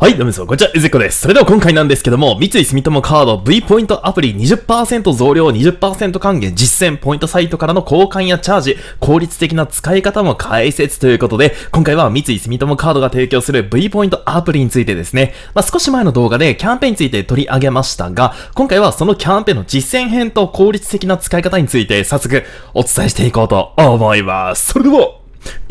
はい、どうもみなさん、こんにちは、ゆずっこです。それでは今回なんですけども、三井住友カード V ポイントアプリ20%増量20%還元実践ポイントサイトからの交換やチャージ、効率的な使い方も解説ということで、今回は三井住友カードが提供する V ポイントアプリについてですね、まあ、少し前の動画でキャンペーンについて取り上げましたが、今回はそのキャンペーンの実践編と効率的な使い方について早速お伝えしていこうと思います。それでは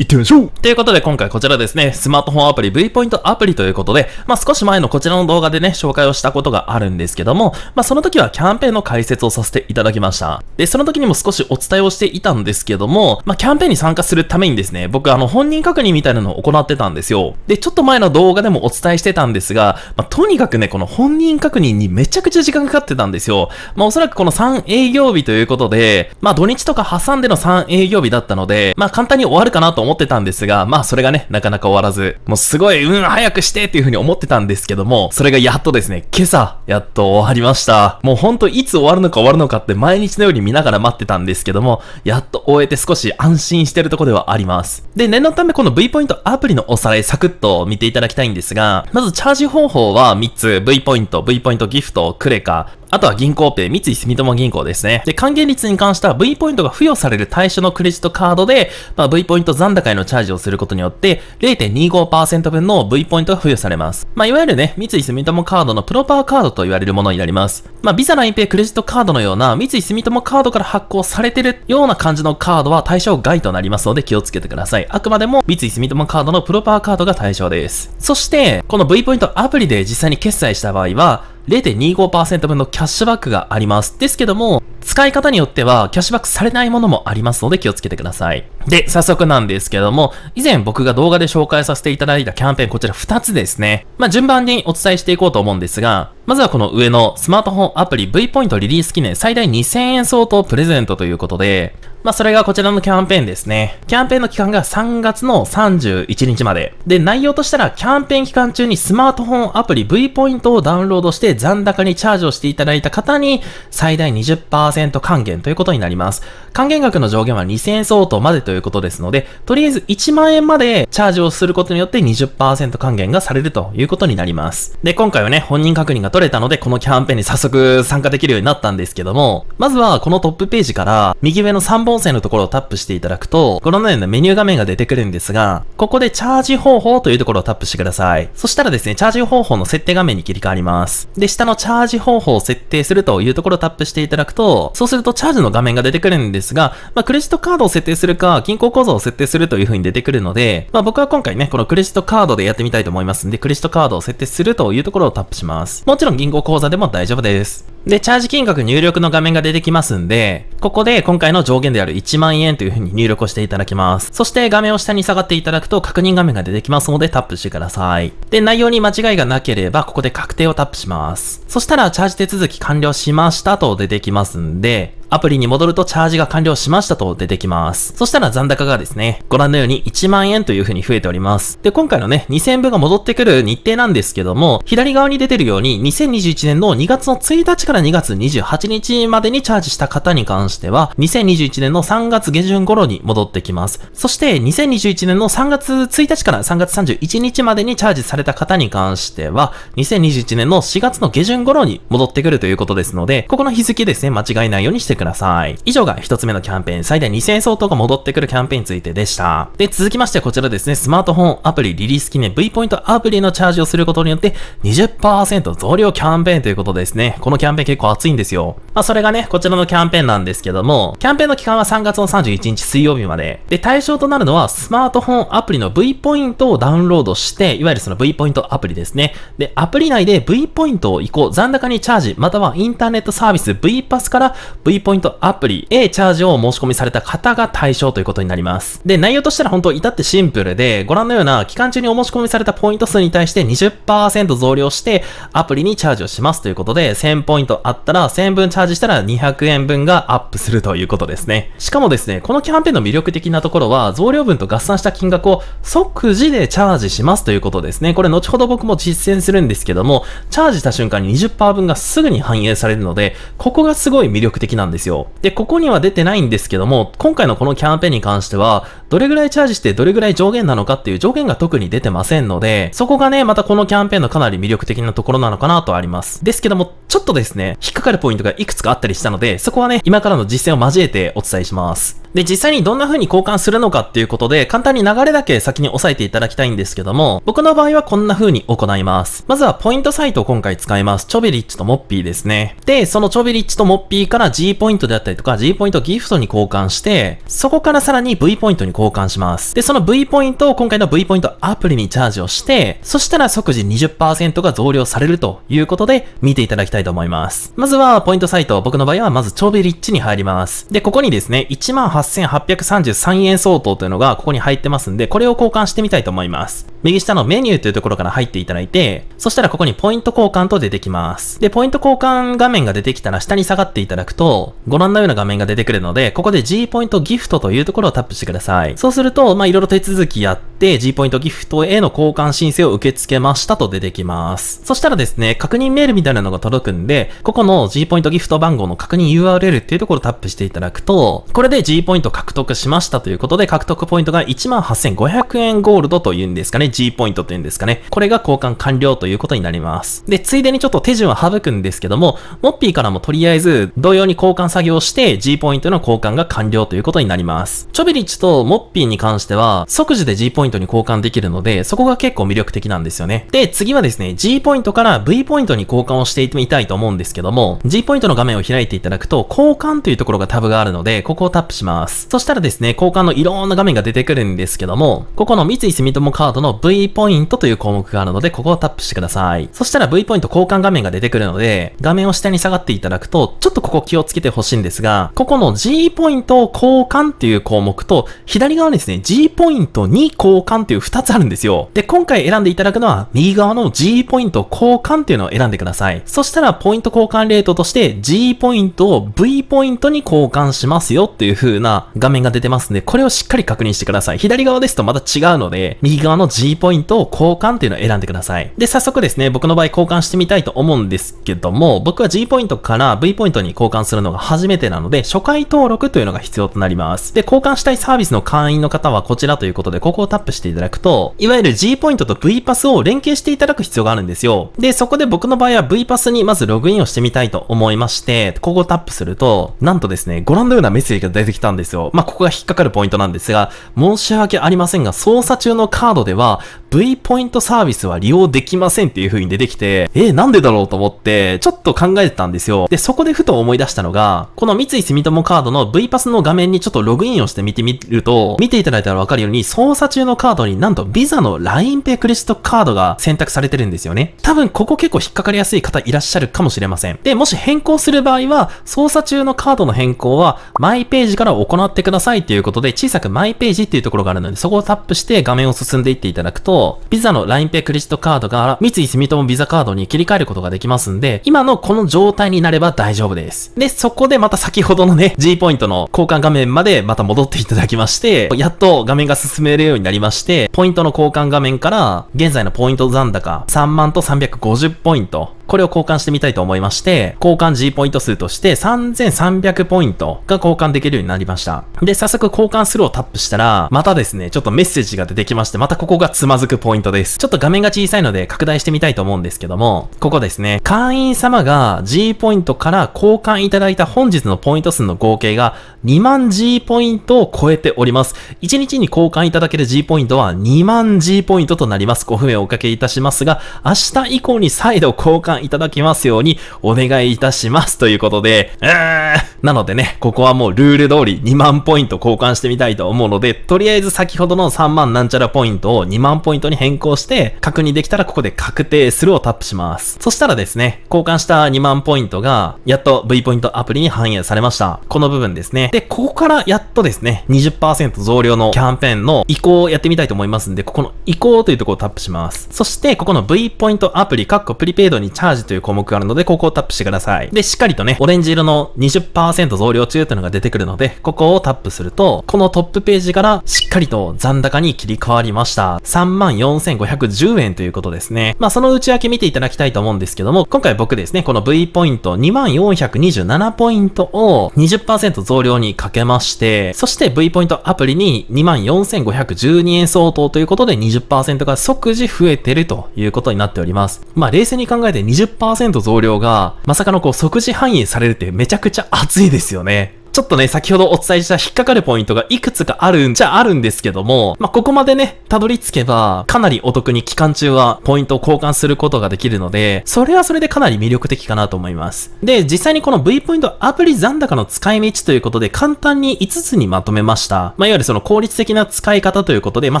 行ってみましょうということで今回こちらですね、スマートフォンアプリ V ポイントアプリということで、まあ、少し前のこちらの動画でね、紹介をしたことがあるんですけども、まあ、その時はキャンペーンの解説をさせていただきました。で、その時にも少しお伝えをしていたんですけども、まあ、キャンペーンに参加するためにですね、僕あの本人確認みたいなのを行ってたんですよ。で、ちょっと前の動画でもお伝えしてたんですが、まあ、とにかくね、この本人確認にめちゃくちゃ時間かかってたんですよ。まあ、おそらくこの3営業日ということで、まあ、土日とか挟んでの3営業日だったので、まあ、簡単に終わるかなと思思ってたんですが、まあそれがね、なかなか終わらず、もうすごい、うん、早くしてっていう風に思ってたんですけども、それがやっとですね、今朝、やっと終わりました。もうほんといつ終わるのか終わるのかって毎日のように見ながら待ってたんですけども、やっと終えて少し安心してるとこではあります。で、念のためこの V ポイントアプリのおさらいサクッと見ていただきたいんですが、まずチャージ方法は3つ、V ポイント、V ポイントギフト、クレカ、あとは銀行ペイ、三井住友銀行ですね。で、還元率に関しては V ポイントが付与される対象のクレジットカードで、まあ、V ポイント残高へのチャージをすることによって、0.25%分の V ポイントが付与されます。まあ、いわゆるね、三井住友カードのプロパーカードと言われるものになります。まあ、ビザラインペイクレジットカードのような、三井住友カードから発行されてるような感じのカードは対象外となりますので気をつけてください。あくまでも三井住友カードのプロパーカードが対象です。そして、この V ポイントアプリで実際に決済した場合は、0.25%分のキャッシュバックがあります。ですけども、使い方によってはキャッシュバックされないものもありますので気をつけてください。で、早速なんですけども、以前僕が動画で紹介させていただいたキャンペーンこちら2つですね。まあ、順番にお伝えしていこうと思うんですが、まずはこの上のスマートフォンアプリ V ポイントリリース記念最大2000円相当プレゼントということで、まあ、それがこちらのキャンペーンですね。キャンペーンの期間が3月の31日まで。で、内容としたら、キャンペーン期間中にスマートフォンアプリ V ポイントをダウンロードして残高にチャージをしていただいた方に、最大20%還元ということになります。還元額の上限は2000円相当までということですので、とりあえず1万円までチャージをすることによって20%還元がされるということになります。で、今回はね、本人確認が取れたので、このキャンペーンに早速参加できるようになったんですけども、まずはこのトップページから、右上の3本線のところをタップしていただくと、ご覧のようなメニュー画面が出てくるんですが、ここでチャージ方法というところをタップしてください。そしたらですね、チャージ方法の設定画面に切り替わります。で、下のチャージ方法を設定するというところをタップしていただくと、そうするとチャージの画面が出てくるんですですが、まあ、クレジットカードを設定するか、銀行口座を設定するという風に出てくるので、まあ、僕は今回ね、このクレジットカードでやってみたいと思いますんで、クレジットカードを設定するというところをタップします。もちろん銀行口座でも大丈夫です。で、チャージ金額入力の画面が出てきますんで、ここで今回の上限である1万円という風に入力をしていただきます。そして画面を下に下がっていただくと確認画面が出てきますのでタップしてください。で、内容に間違いがなければここで確定をタップします。そしたらチャージ手続き完了しましたと出てきますんで、アプリに戻るとチャージが完了しましたと出てきます。そしたら残高がですね、ご覧のように1万円という風に増えております。で、今回のね、2000部が戻ってくる日程なんですけども、左側に出てるように、2021年の2月の1日から2月28日までにチャージした方に関しては、2021年の3月下旬頃に戻ってきます。そして、2021年の3月1日から3月31日までにチャージされた方に関しては、2021年の4月の下旬頃に戻ってくるということですので、ここの日付ですね、間違いないようにしてください。ください。以上が一つ目のキャンペーン、最大2000円相当が戻ってくるキャンペーンについてでした。で、続きましてこちらですね、スマートフォンアプリリリース記念 V ポイントアプリのチャージをすることによって20%増量キャンペーンということですね。このキャンペーン結構熱いんですよ。まあ、それがね、こちらのキャンペーンなんですけども、キャンペーンの期間は3月の31日水曜日まで。で、対象となるのはスマートフォンアプリの V ポイントをダウンロードして、いわゆるその V ポイントアプリですね。で、アプリ内で V ポイントを移行、残高にチャージ、またはインターネットサービス V パスから V ポイントポイントアプリ A チャージを申し込みされた方が対象ということになります。で、内容としたら本当至ってシンプルで、ご覧のような期間中にお申し込みされたポイント数に対して20%増量してアプリにチャージをしますということで、1000ポイントあったら1000分チャージしたら200円分がアップするということですね。しかもですね、このキャンペーンの魅力的なところは、増量分と合算した金額を即時でチャージしますということですね。これ後ほど僕も実践するんですけども、チャージした瞬間に20%分がすぐに反映されるので、ここがすごい魅力的なんですですよ。で、ここには出てないんですけども、今回のこのキャンペーンに関しては、どれぐらいチャージしてどれぐらい上限なのかっていう上限が特に出てませんので、そこがね、またこのキャンペーンのかなり魅力的なところなのかなとあります。ですけども、ちょっとですね、引っかかるポイントがいくつかあったりしたので、そこはね、今からの実践を交えてお伝えします。で、実際にどんな風に交換するのかっていうことで、簡単に流れだけ先に押さえていただきたいんですけども、僕の場合はこんな風に行います。まずはポイントサイトを今回使います。チョベリッチとモッピーですね。で、そのチョベリッチとモッピーから G ポイントであったりとか、G ポイントギフトに交換して、そこからさらに V ポイントに交換します。で、その V ポイントを今回の V ポイントアプリにチャージをして、そしたら即時20%が増量されるということで、見ていただきたいと思います。まずは、ポイントサイト、僕の場合はまずチョベリッチに入ります。で、ここにですね、1 8 8 8 3 3円相当というのがここに入ってますんで、これを交換してみたいと思います。右下のメニューというところから入っていただいて、そしたらここにポイント交換と出てきます。で、ポイント交換画面が出てきたら下に下がっていただくと、ご覧のような画面が出てくるので、ここで G ポイントギフトというところをタップしてください。そうすると、まあ、いろいろ手続きやって、G ポイントギフトへの交換申請を受け付けましたと出てきます。そしたらですね、確認メールみたいなのが届くんで、ここの G ポイントギフト番号の確認 URL っていうところをタップしていただくと、これで G ポイントポイント獲得しましたということで、獲得ポイントが18,500円ゴールドというんですかね、G ポイントというんですかね。これが交換完了ということになります。で、ついでにちょっと手順は省くんですけども、モッピーからもとりあえず同様に交換作業して G ポイントの交換が完了ということになります。チョビリッチとモッピーに関しては、即時で G ポイントに交換できるので、そこが結構魅力的なんですよね。で、次はですね、G ポイントから V ポイントに交換をしていってみたいと思うんですけども、G ポイントの画面を開いていただくと、交換というところがタブがあるので、ここをタップします。ます。そしたらですね、交換のいろんな画面が出てくるんですけども、ここの三井住友カードの V ポイントという項目があるので、ここをタップしてください。そしたら V ポイント交換画面が出てくるので、画面を下に下がっていただくと、ちょっとここ気をつけてほしいんですが、ここの G ポイント交換っていう項目と、左側にですね、G ポイントに交換っていう2つあるんですよ。で、今回選んでいただくのは、右側の G ポイント交換っていうのを選んでください。そしたら、ポイント交換レートとして、G ポイントを V ポイントに交換しますよっていう風なな画面が出てますんで、これをしっかり確認してください。左側ですとまた違うので、右側の G ポイントを交換っていうのを選んでください。で、早速ですね、僕の場合交換してみたいと思うんですけども、僕は G ポイントから V ポイントに交換するのが初めてなので、初回登録というのが必要となります。で、交換したいサービスの会員の方はこちらということで、ここをタップしていただくと、いわゆる G ポイントと V パスを連携していただく必要があるんですよ。で、そこで僕の場合は V パスにまずログインをしてみたいと思いまして、ここをタップすると、なんとですね、ご覧のようなメッセージが出てきたんですですよ。まあ、ここが引っかかるポイントなんですが、申し訳ありませんが、操作中のカードでは、V ポイントサービスは利用できませんっていう風に出てきて、えー、なんでだろうと思って、ちょっと考えてたんですよ。で、そこでふと思い出したのが、この三井住友カードの V パスの画面にちょっとログインをして見てみると、見ていただいたらわかるように、操作中のカードになんと Visa の LINEPay クレジットカードが選択されてるんですよね。多分ここ結構引っかかりやすい方いらっしゃるかもしれません。で、もし変更する場合は、操作中のカードの変更は、マイページからを行ってくださいということで、小さくマイページっていうところがあるので、そこをタップして画面を進んでいっていただくと、ビザの LINEPay クレジットカードから三井住友ビザカードに切り替えることができますんで、今のこの状態になれば大丈夫です。で、そこでまた先ほどのね、G ポイントの交換画面までまた戻っていただきまして、やっと画面が進めるようになりまして、ポイントの交換画面から、現在のポイント残高3万と350ポイント、これを交換してみたいと思いまして、交換 G ポイント数として3300ポイントが交換できるようになりました。で、早速交換するをタップしたら、またですね、ちょっとメッセージが出てきまして、またここがつまずくポイントです。ちょっと画面が小さいので拡大してみたいと思うんですけども、ここですね、会員様が G ポイントから交換いただいた本日のポイント数の合計が2万 G ポイントを超えております。1日に交換いただける G ポイントは2万 G ポイントとなります。ご不明をおかけいたしますが、明日以降に再度交換いただきますようにお願いいたしますということで、えーなのでね、ここはもうルール通り2万ポイント交換してみたいと思うので、とりあえず先ほどの3万なんちゃらポイントを2万ポイントに変更して、確認できたらここで確定するをタップします。そしたらですね、交換した2万ポイントが、やっと V ポイントアプリに反映されました。この部分ですね。で、ここからやっとですね、20%増量のキャンペーンの移行をやってみたいと思いますんで、ここの移行というところをタップします。そして、ここの V ポイントアプリ、カッコプリペイドにチャージという項目があるので、ここをタップしてください。で、しっかりとね、オレンジ色の20%増量中というのが出てくるので、ここをタップすると、このトップページからしっかりと残高に切り替わりました。34,510円ということですね。まあ、その内訳見ていただきたいと思うんですけども、今回僕ですね、この V ポイント24,27ポイントを20%増量にかけまして、そして V ポイントアプリに24,512円相当ということで20%が即時増えてるということになっております。まあ、冷静に考えて20%増量が、まさかのこう即時反映されるってめちゃくちゃ熱いですよね。ちょっとね、先ほどお伝えした引っかかるポイントがいくつかあるんじゃあるんですけども、まあ、ここまでね、たどり着けば、かなりお得に期間中はポイントを交換することができるので、それはそれでかなり魅力的かなと思います。で、実際にこの V ポイントアプリ残高の使い道ということで、簡単に5つにまとめました。まあ、いわゆるその効率的な使い方ということで、まあ、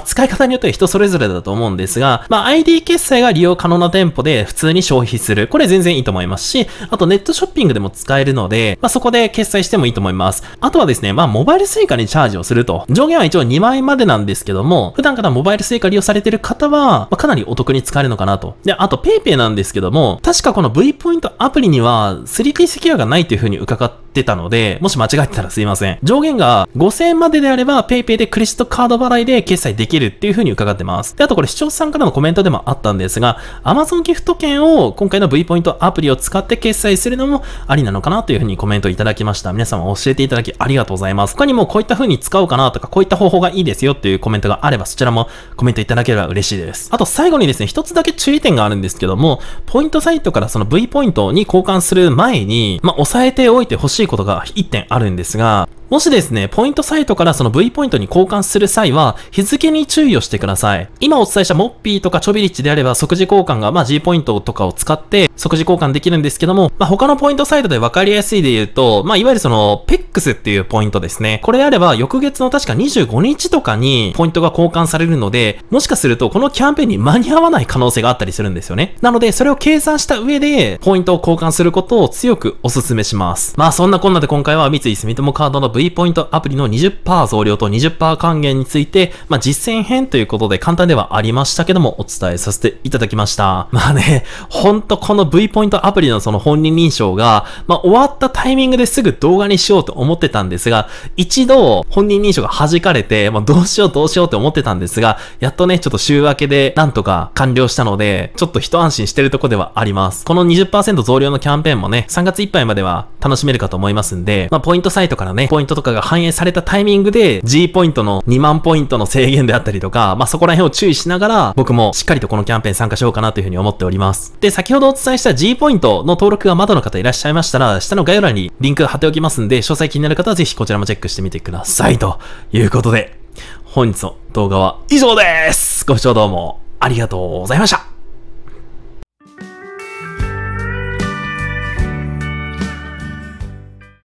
使い方によっては人それぞれだと思うんですが、まあ、ID 決済が利用可能な店舗で普通に消費する。これ全然いいと思いますし、あとネットショッピングでも使えるので、まあ、そこで決済してもいいと思います。ます。あとはですね、まあ、モバイルスイカにチャージをすると。上限は一応2万円までなんですけども、普段からモバイルスイカ利用されてる方は、まあ、かなりお得に使えるのかなと。で、あと PayPay なんですけども、確かこの V ポイントアプリには 3D セキュアがないという風に伺ってってたので、もし間違えてたらすいません。上限が5000円までであれば PayPay でクレジットカード払いで決済できるっていう風に伺ってます。で、あとこれ視聴者さんからのコメントでもあったんですが、Amazon ギフト券を今回の V ポイントアプリを使って決済するのもありなのかなという風にコメントいただきました。皆様教えていただきありがとうございます。他にもこういった風に使おうかなとか、こういった方法がいいですよっていうコメントがあればそちらもコメントいただければ嬉しいです。あと最後にですね、一つだけ注意点があるんですけども、ポイントサイトからその V ポイントに交換する前に、まあ、押さえておいてほしいしいことが1点あるんですが、もしですね、ポイントサイトからその V ポイントに交換する際は、日付に注意をしてください。今お伝えしたモッピーとかチョビリッチであれば、即時交換が、まあ、G ポイントとかを使って、即時交換できるんですけども、まあ、他のポイントサイトで分かりやすいで言うと、まあ、いわゆるその、ペックスっていうポイントですね。これであれば、翌月の確か25日とかに、ポイントが交換されるので、もしかすると、このキャンペーンに間に合わない可能性があったりするんですよね。なので、それを計算した上で、ポイントを交換することを強くお勧めします。まあ、そんなこんなで今回は三井住友カードの V V ポイントアプリの20%増量と20%還元について、まあ、実践編ということで簡単ではありましたけども、お伝えさせていただきました。まあね、ほんとこの V ポイントアプリのその本人認証が、まあ、終わったタイミングですぐ動画にしようと思ってたんですが、一度本人認証が弾かれて、まあ、どうしようどうしようって思ってたんですが、やっとね、ちょっと週明けでなんとか完了したので、ちょっと一安心してるとこではあります。この20%増量のキャンペーンもね、3月いっぱいまでは楽しめるかと思いますんで、まあ、ポイントサイトからね、ポイントトとかが反映されたタイミングで G ポイントの2万ポイントの制限であったりとか、まあ、そこら辺を注意しながら僕もしっかりとこのキャンペーン参加しようかなというふうに思っております。で、先ほどお伝えした G ポイントの登録がまだの方いらっしゃいましたら、下の概要欄にリンク貼っておきますんで、詳細気になる方はぜひこちらもチェックしてみてください。ということで、本日の動画は以上ですご視聴どうもありがとうございました